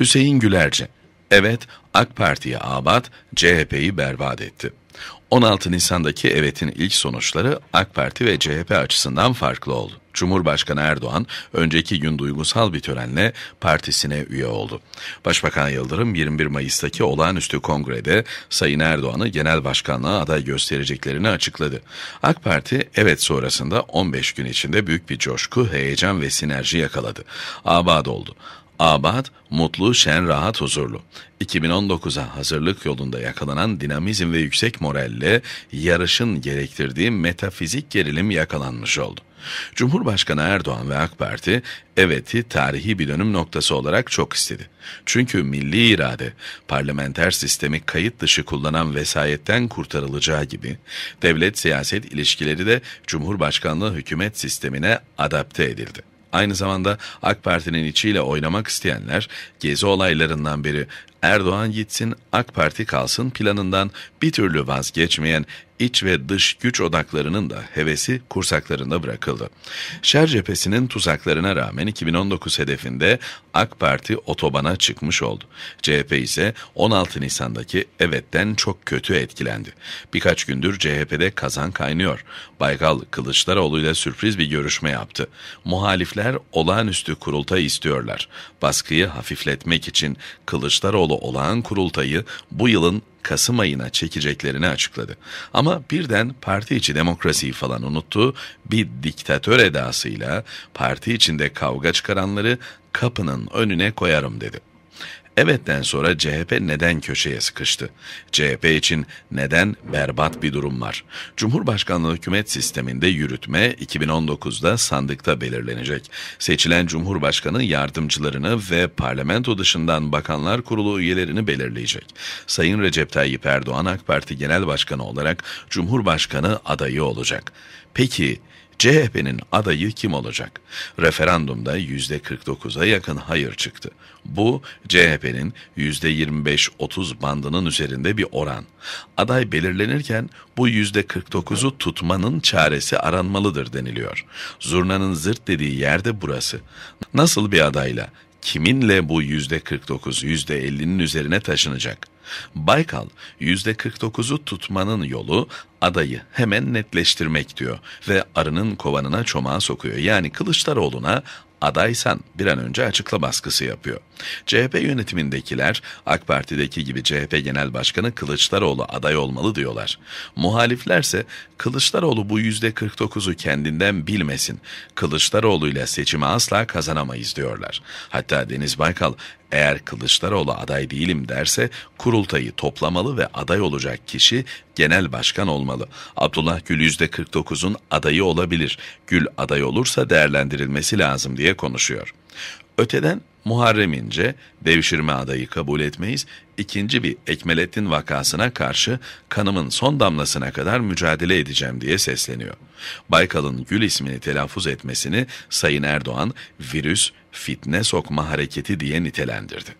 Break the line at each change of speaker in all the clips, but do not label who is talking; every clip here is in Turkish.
Hüseyin Gülerce, evet AK Parti'yi abat, CHP'yi berbat etti. 16 Nisan'daki evetin ilk sonuçları AK Parti ve CHP açısından farklı oldu. Cumhurbaşkanı Erdoğan önceki gün duygusal bir törenle partisine üye oldu. Başbakan Yıldırım 21 Mayıs'taki olağanüstü kongrede Sayın Erdoğan'ı genel başkanlığa aday göstereceklerini açıkladı. AK Parti evet sonrasında 15 gün içinde büyük bir coşku, heyecan ve sinerji yakaladı. Abad oldu. Abad, mutlu, şen, rahat, huzurlu. 2019'a hazırlık yolunda yakalanan dinamizm ve yüksek moralle yarışın gerektirdiği metafizik gerilim yakalanmış oldu. Cumhurbaşkanı Erdoğan ve AK Parti evet'i tarihi bir dönüm noktası olarak çok istedi. Çünkü milli irade parlamenter sistemi kayıt dışı kullanan vesayetten kurtarılacağı gibi devlet siyaset ilişkileri de Cumhurbaşkanlığı hükümet sistemine adapte edildi. Aynı zamanda AK Parti'nin içiyle oynamak isteyenler gezi olaylarından beri Erdoğan gitsin AK Parti kalsın planından bir türlü vazgeçmeyen iç ve dış güç odaklarının da hevesi kursaklarında bırakıldı. Şer cephesinin tuzaklarına rağmen 2019 hedefinde AK Parti otobana çıkmış oldu. CHP ise 16 Nisan'daki evetten çok kötü etkilendi. Birkaç gündür CHP'de kazan kaynıyor. Baykal Kılıçdaroğlu ile sürpriz bir görüşme yaptı. Muhalifler olağanüstü kurulta istiyorlar. Baskıyı hafifletmek için Kılıçdaroğlu Erdoğlu olağan kurultayı bu yılın Kasım ayına çekeceklerini açıkladı. Ama birden parti içi demokrasiyi falan unuttu, bir diktatör edasıyla parti içinde kavga çıkaranları kapının önüne koyarım dedi. Evet'ten sonra CHP neden köşeye sıkıştı? CHP için neden berbat bir durum var? Cumhurbaşkanlığı hükümet sisteminde yürütme 2019'da sandıkta belirlenecek. Seçilen Cumhurbaşkanı yardımcılarını ve parlamento dışından Bakanlar Kurulu üyelerini belirleyecek. Sayın Recep Tayyip Erdoğan AK Parti Genel Başkanı olarak Cumhurbaşkanı adayı olacak. Peki CHP'nin adayı kim olacak? Referandumda %49'a yakın hayır çıktı. Bu CHP'nin %25-30 bandının üzerinde bir oran. Aday belirlenirken bu %49'u tutmanın çaresi aranmalıdır deniliyor. Zurnanın zırt dediği yerde burası. Nasıl bir adayla, kiminle bu %49, %50'nin üzerine taşınacak? Baykal %49'u tutmanın yolu adayı hemen netleştirmek diyor ve arının kovanına çomağı sokuyor. Yani Kılıçdaroğlu'na adaysan bir an önce açıkla baskısı yapıyor. CHP yönetimindekiler AK Parti'deki gibi CHP Genel Başkanı Kılıçdaroğlu aday olmalı diyorlar. Muhaliflerse Kılıçdaroğlu bu %49'u kendinden bilmesin. Kılıçdaroğlu ile seçimi asla kazanamayız diyorlar. Hatta Deniz Baykal eğer Kılıçdaroğlu aday değilim derse kurultayı toplamalı ve aday olacak kişi genel başkan olmalı. Abdullah Gül %49'un adayı olabilir. Gül aday olursa değerlendirilmesi lazım diye konuşuyor. Öteden Muharrem İnce, devşirme adayı kabul etmeyiz, ikinci bir Ekmelettin vakasına karşı kanımın son damlasına kadar mücadele edeceğim diye sesleniyor. Baykal'ın Gül ismini telaffuz etmesini Sayın Erdoğan virüs, fitne sokma hareketi diye nitelendirdi.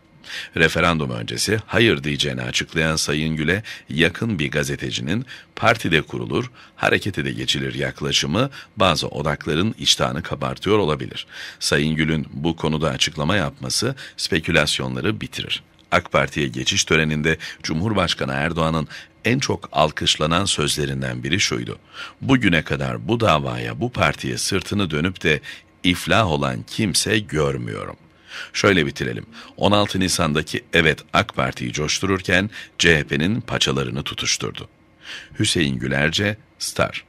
Referandum öncesi hayır diyeceğini açıklayan Sayın Gül'e yakın bir gazetecinin partide kurulur, harekete de geçilir yaklaşımı bazı odakların iştahını kabartıyor olabilir. Sayın Gül'ün bu konuda açıklama yapması spekülasyonları bitirir. AK Parti'ye geçiş töreninde Cumhurbaşkanı Erdoğan'ın en çok alkışlanan sözlerinden biri şuydu. Bugüne kadar bu davaya, bu partiye sırtını dönüp de iflah olan kimse görmüyorum. Şöyle bitirelim. 16 Nisan'daki Evet AK Parti'yi coştururken CHP'nin paçalarını tutuşturdu. Hüseyin Gülerce, Star